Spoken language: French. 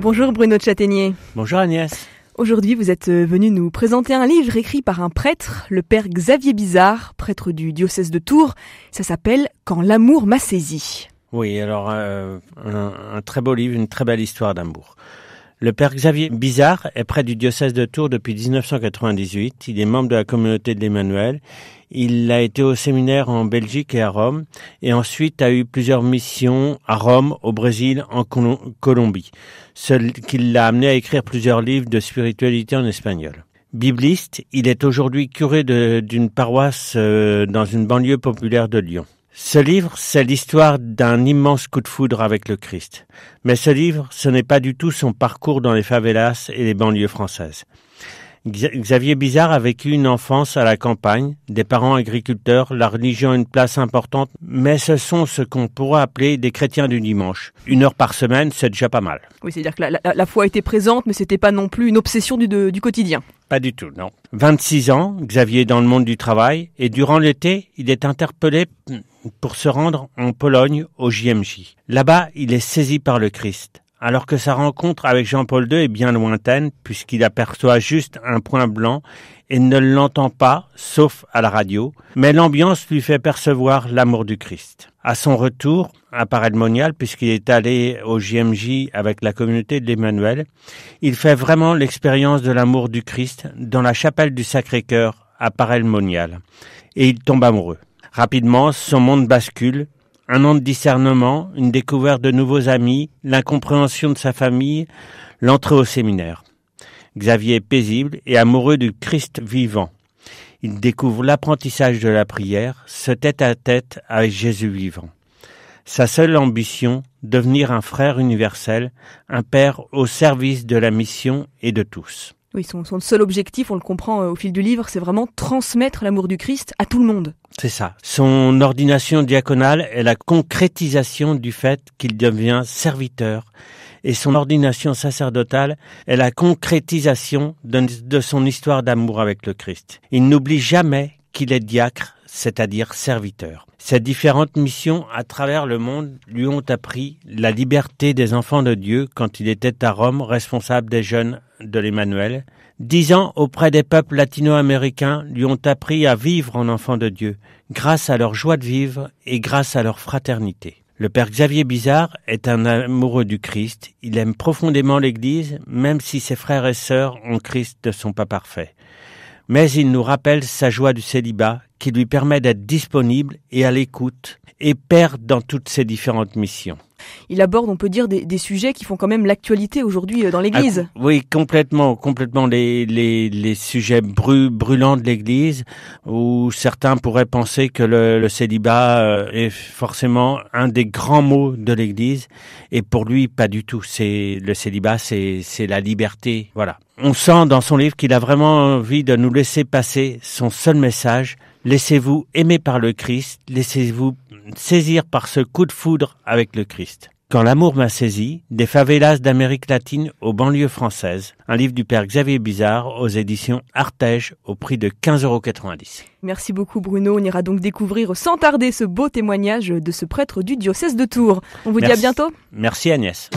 Bonjour Bruno de Châtaignier. Bonjour Agnès. Aujourd'hui, vous êtes euh, venu nous présenter un livre écrit par un prêtre, le père Xavier Bizarre, prêtre du diocèse de Tours. Ça s'appelle Quand l'amour m'a saisi. Oui, alors euh, un, très beau livre, une très belle histoire d'amour. Le père Xavier Bizarre est près du diocèse de Tours depuis 1998. Il est membre de la communauté de l'Emmanuel. Il a été au séminaire en Belgique et à Rome et ensuite a eu plusieurs missions à Rome, au Brésil, en Colombie, ce qui l'a amené à écrire plusieurs livres de spiritualité en espagnol. Bibliste, il est aujourd'hui curé d'une paroisse euh, dans une banlieue populaire de Lyon. Ce livre, c'est l'histoire d'un immense coup de foudre avec le Christ. Mais ce livre, ce n'est pas du tout son parcours dans les favelas et les banlieues françaises. Xavier Bizarre a vécu une enfance à la campagne, des parents agriculteurs, la religion a une place importante, mais ce sont ce qu'on pourrait appeler des chrétiens du dimanche. Une heure par semaine, c'est déjà pas mal. Oui, c'est-à-dire que la, foi était présente, mais c'était pas non plus une obsession du, quotidien. Pas du tout, non. 26 ans, Xavier est dans le monde du travail, et durant l'été, il est interpellé hmm, pour se rendre en Pologne au JMJ. Là-bas, il est saisi par le Christ, alors que sa rencontre avec Jean-Paul II est bien lointaine, puisqu'il aperçoit juste un point blanc et ne l'entend pas, sauf à la radio, mais l'ambiance lui fait percevoir l'amour du Christ. À son retour, à Paradmonial, puisqu'il est allé au JMJ avec la communauté d'Emmanuel, il fait vraiment l'expérience de l'amour du Christ dans la chapelle du Sacré-Cœur à Paradmonial, et il tombe amoureux. Rapidement, son monde bascule. Un an de discernement, une découverte de nouveaux amis, l'incompréhension de sa famille, l'entrée au séminaire. Xavier est paisible et amoureux du Christ vivant. Il découvre l'apprentissage de la prière, ce tête-à-tête avec Jésus vivant. Sa seule ambition, devenir un frère universel, un père au service de la mission et de tous. Oui, son, son seul objectif, on le comprend euh, au fil du livre, c'est vraiment transmettre l'amour du Christ à tout le monde. C'est ça. Son ordination diaconale est la concrétisation du fait qu'il devient serviteur. Et son ordination sacerdotale est la concrétisation de, son histoire d'amour avec le Christ. Il n'oublie jamais qu'il est diacre, c'est-à-dire serviteur. Ses différentes missions à travers le monde lui ont appris la liberté des enfants de Dieu quand il était à Rome responsable des jeunes de l'Emmanuel, Dix ans auprès des peuples latino-américains lui ont appris à vivre en enfant de Dieu, grâce à leur joie de vivre et grâce à leur fraternité. Le Père Xavier Bizarre est un amoureux du Christ, il aime profondément l'Église, même si ses frères et sœurs en Christ ne sont pas parfaits. Mais il nous rappelle sa joie du célibat qui lui permet d'être disponible et à l'écoute et perdre dans toutes ses différentes missions. Il aborde, on peut dire, des, sujets qui font quand même l'actualité aujourd'hui euh, dans l'Église. Ah, oui, complètement, complètement les, les, sujets brûlants de l'Église, où certains pourraient penser que le, célibat euh, est forcément un des grands mots de l'Église, et pour lui, pas du tout. C'est le célibat, c'est la liberté, voilà. On sent dans son livre qu'il a vraiment envie de nous laisser passer son seul message, Laissez-vous aimer par le Christ, laissez-vous saisir par ce coup de foudre avec le Christ. Quand l'amour m'a saisi, des favelas d'Amérique latine aux banlieues françaises, un livre du père Xavier Bizarre aux éditions Artege au prix de 15,90 euros. Merci beaucoup Bruno, on ira donc découvrir sans tarder ce beau témoignage de ce prêtre du diocèse de Tours. On vous dit à bientôt. Merci Agnès.